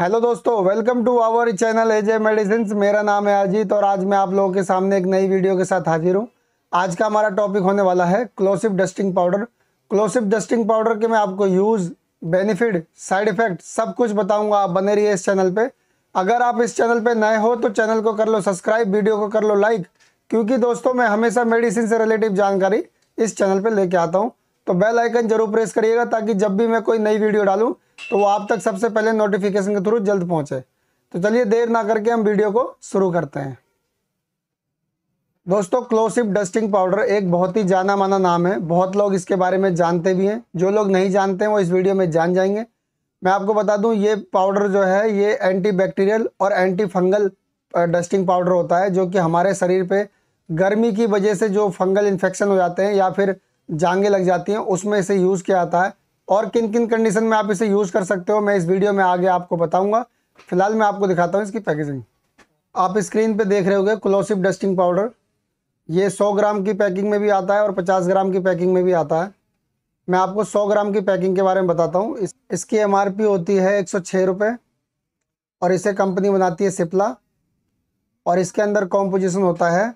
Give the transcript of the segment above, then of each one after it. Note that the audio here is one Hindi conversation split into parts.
हेलो दोस्तों welcome to our channel AJ medicine मेरा नाम है अजीत और आज मैं आप लोगों के सामने एक नई वीडियो के साथ हाजिर हूँ आज का हमारा टॉपिक होने वाला है क्लोसिव डस्टिंग पाउडर क्लोसिव डस्टिंग पाउडर के मैं आपको यूज़ बेनिफिट साइड इफ़ेक्ट सब कुछ बताऊंगा आप बने रहिए इस चैनल पर अगर आप इस चैनल पर नए हो तो चैनल को कर लो सब्सक्राइब वीडियो को कर लो लाइक क्योंकि दोस्तों मैं हमेशा मेडिसिन से रिलेटिव जानकारी इस चैनल पर लेके आता हूँ तो बेल आइकन जरूर प्रेस करिएगा ताकि जब भी मैं कोई नई वीडियो डालूँ तो वो आप तक सबसे पहले नोटिफिकेशन के थ्रू जल्द पहुंचे तो चलिए देर ना करके हम वीडियो को शुरू करते हैं दोस्तों क्लोसिप डस्टिंग पाउडर एक बहुत ही जाना माना नाम है बहुत लोग इसके बारे में जानते भी हैं जो लोग नहीं जानते हैं वो इस वीडियो में जान जाएंगे मैं आपको बता दूं ये पाउडर जो है ये एंटी बैक्टीरियल और एंटी फंगल डस्टिंग पाउडर होता है जो कि हमारे शरीर पे गर्मी की वजह से जो फंगल इन्फेक्शन हो जाते हैं या फिर जांगे लग जाती हैं उसमें इसे यूज़ किया जाता है और किन किन कंडीशन में आप इसे यूज़ कर सकते हो मैं इस वीडियो में आगे आपको बताऊँगा फिलहाल मैं आपको दिखाता हूँ इसकी पैकेजिंग आप स्क्रीन पे देख रहे गए क्लोसिव डस्टिंग पाउडर ये 100 ग्राम की पैकिंग में भी आता है और 50 ग्राम की पैकिंग में भी आता है मैं आपको 100 ग्राम की पैकिंग के बारे में बताता हूँ इस, इसकी एम होती है एक सौ और इसे कंपनी बनाती है सिप्ला और इसके अंदर कॉम्पोजिशन होता है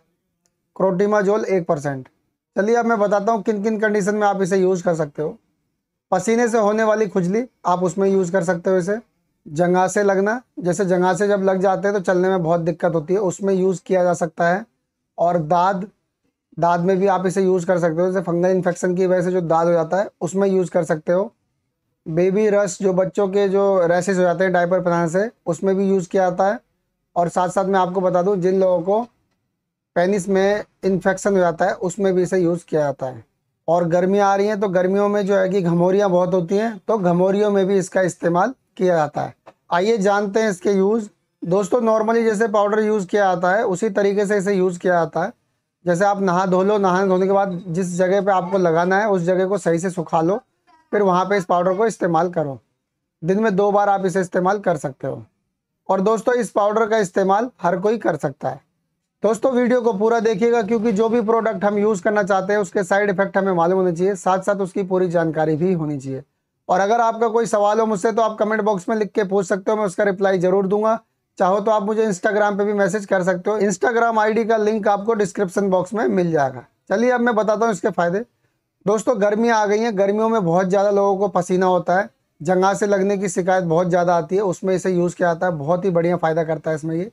क्रोटीमाजोल एक परसेंट चलिए अब मैं बताता हूँ किन किन कंडीशन में आप इसे यूज़ कर सकते हो पसीने से होने वाली खुजली आप उसमें यूज़ कर सकते हो इसे जंगासे लगना जैसे जंगासे जब लग जाते हैं तो चलने में बहुत दिक्कत होती है उसमें यूज़ किया जा सकता है और दाद दाद में भी आप इसे यूज़ कर सकते हो जैसे फंगल इन्फेक्शन की वजह से जो दाद हो जाता है उसमें यूज़ कर सकते हो बेबी रस जो बच्चों के जो रैसेस हो जाते हैं डायपर पहनाने से उसमें भी यूज़ किया जाता है और साथ साथ मैं आपको बता दूँ जिन लोगों को पेनिस में इन्फेक्शन हो जाता है उसमें भी इसे यूज़ किया जाता है और गर्मियाँ आ रही हैं तो गर्मियों में जो है कि घमोरियाँ बहुत होती हैं तो घमोरियों में भी इसका इस्तेमाल किया जाता है आइए जानते हैं इसके यूज़ दोस्तों नॉर्मली जैसे पाउडर यूज़ किया जाता है उसी तरीके से इसे यूज़ किया जाता है जैसे आप नहा धो लो नहा धोने के बाद जिस जगह पे आपको लगाना है उस जगह को सही से सुखा लो फिर वहाँ पे इस पाउडर को इस्तेमाल करो दिन में दो बार आप इसे इस्तेमाल कर सकते हो और दोस्तों इस पाउडर का इस्तेमाल हर कोई कर सकता है दोस्तों वीडियो को पूरा देखिएगा क्योंकि जो भी प्रोडक्ट हम यूज़ करना चाहते हैं उसके साइड इफेक्ट हमें मालूम होने चाहिए साथ साथ उसकी पूरी जानकारी भी होनी चाहिए और अगर आपका कोई सवाल हो मुझसे तो आप कमेंट बॉक्स में लिख के पूछ सकते हो मैं उसका रिप्लाई ज़रूर दूंगा चाहो तो आप मुझे इंस्टाग्राम पे भी मैसेज कर सकते हो इंस्टाग्राम आईडी का लिंक आपको डिस्क्रिप्शन बॉक्स में मिल जाएगा चलिए अब मैं बताता हूँ इसके फ़ायदे दोस्तों गर्मियाँ आ गई हैं गर्मियों में बहुत ज़्यादा लोगों को पसीना होता है जंगा से लगने की शिकायत बहुत ज़्यादा आती है उसमें इसे यूज़ किया जाता है बहुत ही बढ़िया फ़ायदा करता है इसमें ये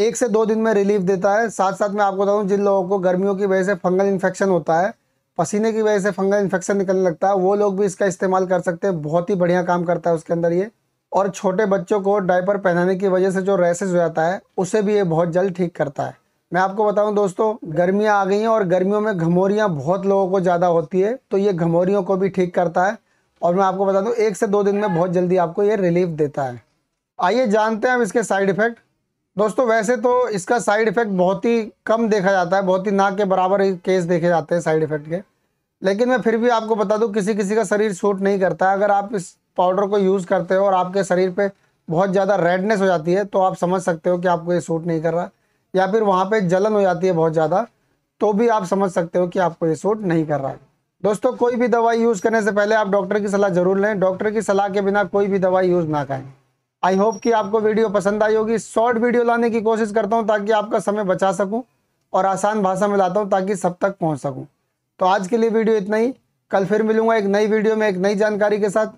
एक से दो दिन में रिलीफ देता है साथ साथ में आपको बताऊँ जिन लोगों को गर्मियों की वजह से फंगल इन्फेक्शन होता है पसीने की वजह से फंगल इन्फेक्शन निकलने लगता है वो लोग भी इसका इस्तेमाल कर सकते हैं बहुत ही बढ़िया काम करता है उसके अंदर ये और छोटे बच्चों को डायपर पहनाने की वजह से जो रैसेज हो जाता है उसे भी ये बहुत जल्द ठीक करता है मैं आपको बताऊं दोस्तों गर्मियां आ गई हैं और गर्मियों में घमोरियां बहुत लोगों को ज़्यादा होती है तो ये घमोरियों को भी ठीक करता है और मैं आपको बता दूँ एक से दो दिन में बहुत जल्दी आपको ये रिलीफ देता है आइए जानते हैं हम इसके साइड इफ़ेक्ट दोस्तों वैसे तो इसका साइड इफ़ेक्ट बहुत ही कम देखा जाता है बहुत ही ना के बराबर केस देखे जाते हैं साइड इफ़ेक्ट के लेकिन मैं फिर भी आपको बता दूं किसी किसी का शरीर सूट नहीं करता है अगर आप इस पाउडर को यूज़ करते हो और आपके शरीर पे बहुत ज़्यादा रेडनेस हो जाती है तो आप समझ सकते हो कि आपको ये सूट नहीं कर रहा या फिर वहाँ पर जलन हो जाती है बहुत ज़्यादा तो भी आप समझ सकते हो कि आपको ये सूट नहीं कर रहा है दोस्तों कोई भी दवाई यूज़ करने से पहले आप डॉक्टर की सलाह ज़रूर लें डॉक्टर की सलाह के बिना कोई भी दवाई यूज़ ना करें आई होप कि आपको वीडियो पसंद आई होगी शॉर्ट वीडियो लाने की कोशिश करता हूँ ताकि आपका समय बचा सकूँ और आसान भाषा में लाता हूँ ताकि सब तक पहुँच सकूँ तो आज के लिए वीडियो इतना ही कल फिर मिलूंगा एक नई वीडियो में एक नई जानकारी के साथ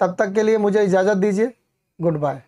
तब तक के लिए मुझे इजाज़त दीजिए गुड बाय